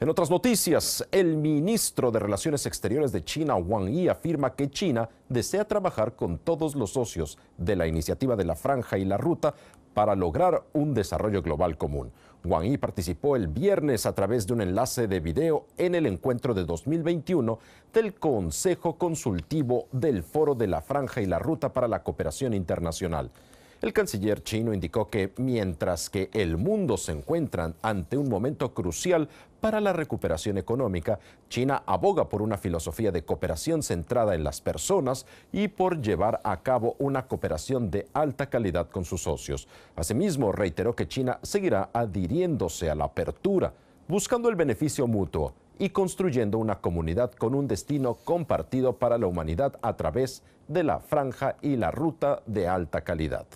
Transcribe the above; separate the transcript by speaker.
Speaker 1: En otras noticias, el ministro de Relaciones Exteriores de China, Wang Yi, afirma que China desea trabajar con todos los socios de la iniciativa de la Franja y la Ruta para lograr un desarrollo global común. Wang Yi participó el viernes a través de un enlace de video en el encuentro de 2021 del Consejo Consultivo del Foro de la Franja y la Ruta para la Cooperación Internacional. El canciller chino indicó que mientras que el mundo se encuentra ante un momento crucial para la recuperación económica, China aboga por una filosofía de cooperación centrada en las personas y por llevar a cabo una cooperación de alta calidad con sus socios. Asimismo, reiteró que China seguirá adhiriéndose a la apertura, buscando el beneficio mutuo y construyendo una comunidad con un destino compartido para la humanidad a través de la franja y la ruta de alta calidad.